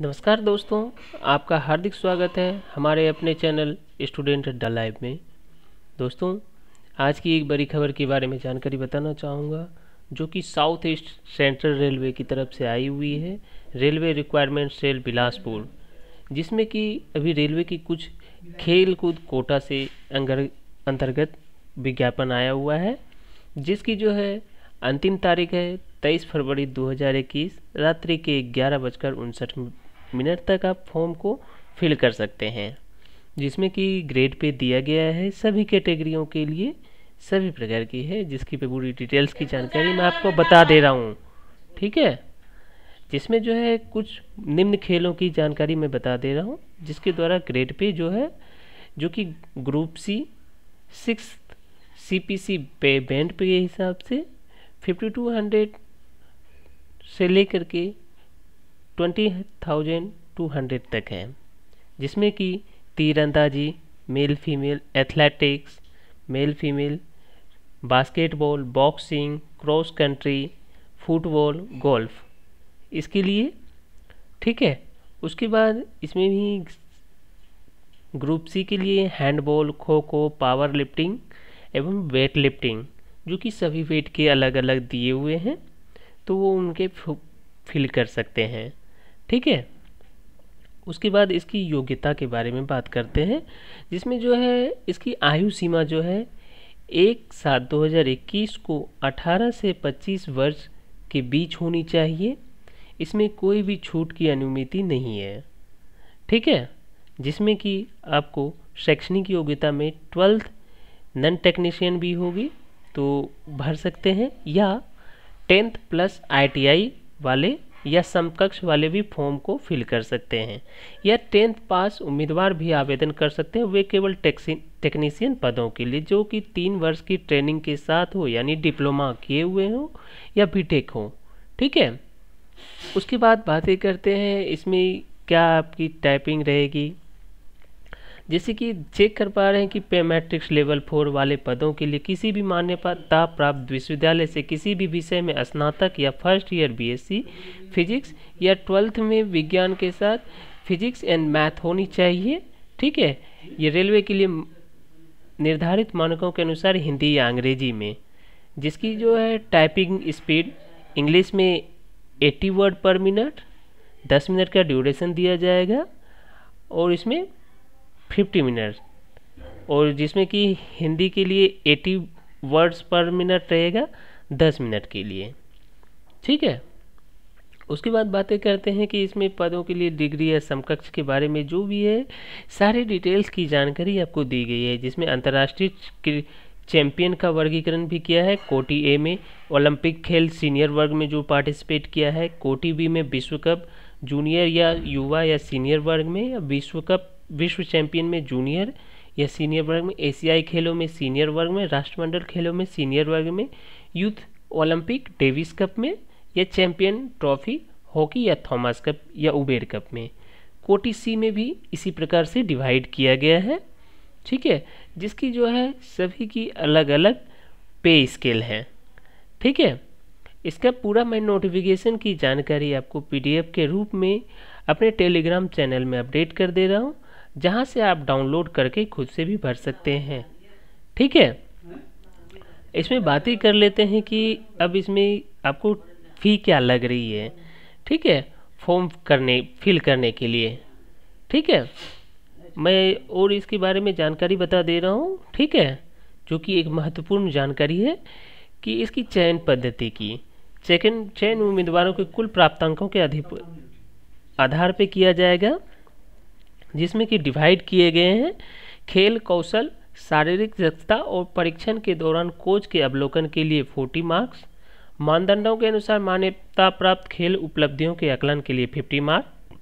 नमस्कार दोस्तों आपका हार्दिक स्वागत है हमारे अपने चैनल स्टूडेंट द लाइव में दोस्तों आज की एक बड़ी खबर के बारे में जानकारी बताना चाहूँगा जो कि साउथ ईस्ट सेंट्रल रेलवे की तरफ से आई हुई है रेलवे रिक्वायरमेंट सेल बिलासपुर जिसमें कि अभी रेलवे की कुछ खेल कूद कोटा से अंतर्गत विज्ञापन आया हुआ है जिसकी जो है अंतिम तारीख है तेईस फरवरी 2021 रात्रि के ग्यारह बजकर उनसठ मिनट तक आप फॉर्म को फिल कर सकते हैं जिसमें कि ग्रेड पे दिया गया है सभी कैटेगरियों के लिए सभी प्रकार की है जिसकी पे पूरी डिटेल्स की जानकारी मैं आपको बता दे रहा हूँ ठीक है जिसमें जो है कुछ निम्न खेलों की जानकारी मैं बता दे रहा हूँ जिसके द्वारा ग्रेड पे जो है जो कि group C six C P C band पे के हिसाब से फिफ्टी टू हंड्रेड से लेकर के ट्वेंटी थाउजेंड टू हंड्रेड तक है जिसमें कि तीरंदाजी male female athletics male female basketball boxing cross country football golf इसके लिए ठीक है उसके बाद इसमें भी ग्रुप सी के लिए handball kho kho power lifting एवं वेट लिफ्टिंग जो कि सभी वेट के अलग अलग दिए हुए हैं तो वो उनके फिल कर सकते हैं ठीक है उसके बाद इसकी योग्यता के बारे में बात करते हैं जिसमें जो है इसकी आयु सीमा जो है एक सात दो हज़ार इक्कीस को अठारह से पच्चीस वर्ष के बीच होनी चाहिए इसमें कोई भी छूट की अनुमति नहीं है ठीक है जिसमें कि आपको शैक्षणिक योग्यता में ट्वेल्थ नन टेक्नीशियन भी होगी तो भर सकते हैं या टेंथ प्लस आईटीआई वाले या समकक्ष वाले भी फॉर्म को फिल कर सकते हैं या टेंथ पास उम्मीदवार भी आवेदन कर सकते हैं वे केवल टेक्नीसियन पदों के लिए जो कि तीन वर्ष की ट्रेनिंग के साथ हो यानी डिप्लोमा किए हुए हों या बी टेक हो ठीक है उसके बाद बातें करते हैं इसमें क्या आपकी टाइपिंग रहेगी जैसे कि चेक कर पा रहे हैं कि पे मैट्रिक्स लेवल फोर वाले पदों के लिए किसी भी मान्यता प्राप्त विश्वविद्यालय से किसी भी विषय में स्नातक या फर्स्ट ईयर बीएससी फिजिक्स या ट्वेल्थ में विज्ञान के साथ फिजिक्स एंड मैथ होनी चाहिए ठीक है ये रेलवे के लिए निर्धारित मानकों के अनुसार हिंदी या अंग्रेजी में जिसकी जो है टाइपिंग स्पीड इंग्लिश में 80 वर्ड पर मिनट 10 मिनट का ड्यूरेशन दिया जाएगा और इसमें फिफ्टी मिनट और जिसमें कि हिंदी के लिए एटी वर्ड्स पर मिनट रहेगा दस मिनट के लिए ठीक है उसके बाद बातें करते हैं कि इसमें पदों के लिए डिग्री या समकक्ष के बारे में जो भी है सारे डिटेल्स की जानकारी आपको दी गई है जिसमें अंतर्राष्ट्रीय चैंपियन का वर्गीकरण भी किया है कोटी ए में ओलंपिक खेल सीनियर वर्ग में जो पार्टिसिपेट किया है कोटी बी में विश्व कप जूनियर या युवा या सीनियर वर्ग में या विश्व कप विश्व चैंपियन में जूनियर या सीनियर वर्ग में एशियाई खेलों में सीनियर वर्ग में राष्ट्रमंडल खेलों में सीनियर वर्ग में यूथ ओलंपिक डेविस कप में या चैंपियन ट्रॉफी हॉकी या थॉमस कप या उबेर कप में कोटी सी में भी इसी प्रकार से डिवाइड किया गया है ठीक है जिसकी जो है सभी की अलग अलग पे स्केल है ठीक है इसका पूरा मैं नोटिफिकेशन की जानकारी आपको पीडीएफ के रूप में अपने टेलीग्राम चैनल में अपडेट कर दे रहा हूँ जहाँ से आप डाउनलोड करके खुद से भी भर सकते हैं ठीक है इसमें बात ही कर लेते हैं कि अब इसमें आपको फ़ी क्या लग रही है ठीक है फॉर्म करने फिल करने के लिए ठीक है मैं और इसके बारे में जानकारी बता दे रहा हूँ ठीक है जो कि एक महत्वपूर्ण जानकारी है कि इसकी चयन पद्धति की चयन चयन उम्मीदवारों के कुल प्राप्तांकों के आधार पर किया जाएगा जिसमें कि डिवाइड किए गए हैं खेल कौशल शारीरिक दक्षता और परीक्षण के दौरान कोच के अवलोकन के लिए 40 मार्क्स मानदंडों के अनुसार मान्यता प्राप्त खेल उपलब्धियों के आकलन के लिए 50 मार्क्स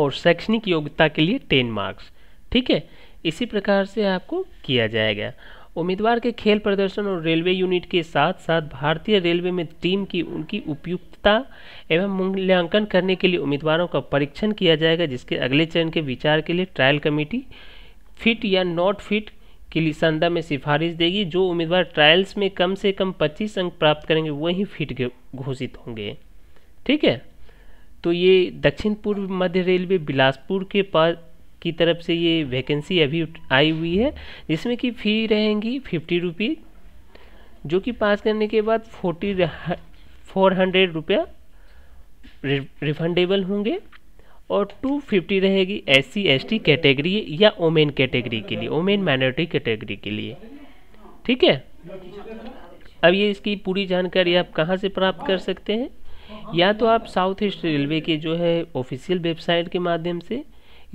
और शैक्षणिक योग्यता के लिए 10 मार्क्स ठीक है इसी प्रकार से आपको किया जाएगा उम्मीदवार के खेल प्रदर्शन और रेलवे यूनिट के साथ साथ भारतीय रेलवे में टीम की उनकी उपयुक्तता एवं मूल्यांकन करने के लिए उम्मीदवारों का परीक्षण किया जाएगा जिसके अगले चरण के विचार के लिए ट्रायल कमेटी फिट या नॉट फिट के लिए संदा में सिफारिश देगी जो उम्मीदवार ट्रायल्स में कम से कम 25 अंक प्राप्त करेंगे वही फिट घोषित होंगे ठीक है तो ये दक्षिण पूर्व मध्य रेलवे बिलासपुर के पास की तरफ से ये वैकेंसी अभी आई हुई है जिसमें कि फ़ी रहेंगी फिफ्टी रुपी जो कि पास करने के बाद फोर्टी फोर हंड्रेड रुपया रिफंडेबल होंगे और टू फिफ्टी रहेगी S C S T category या ओमेन कैटेगरी e के लिए ओमेन माइनॉरिटी कैटेगरी के लिए ठीक है अब ये इसकी पूरी जानकारी आप कहाँ से प्राप्त कर सकते हैं या तो आप साउथ ईस्ट रेलवे के जो है ऑफिशियल वेबसाइट के माध्यम से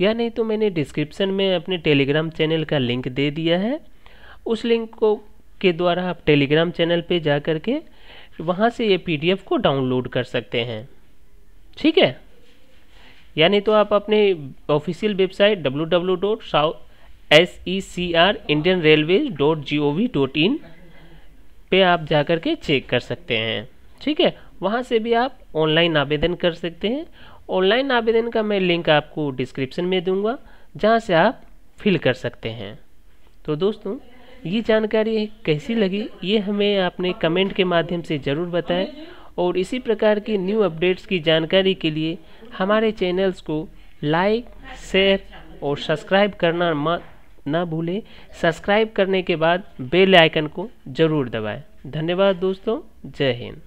या नहीं तो मैंने डिस्क्रिप्शन में अपने टेलीग्राम चैनल का लिंक दे दिया है उस लिंक को के द्वारा आप टेलीग्राम चैनल पे जा कर के वहाँ से ये पीडीएफ को डाउनलोड कर सकते हैं ठीक है यानी तो आप अपने official website W W dot साउ S E C R Indian railway dot G O V dot in पे आप जा कर के चेक कर सकते हैं ठीक है वहाँ से भी आप ऑनलाइन आवेदन कर सकते हैं ऑनलाइन आवेदन का मैं लिंक आपको डिस्क्रिप्शन में दूंगा जहाँ से आप फिल कर सकते हैं तो दोस्तों ये जानकारी कैसी लगी ये हमें आपने कमेंट के माध्यम से ज़रूर बताएं और इसी प्रकार की न्यू अपडेट्स की जानकारी के लिए हमारे चैनल्स को लाइक शेयर और सब्सक्राइब करना मत ना भूलें सब्सक्राइब करने के बाद बेल आइकन को ज़रूर दबाएं धन्यवाद दोस्तों जय हिंद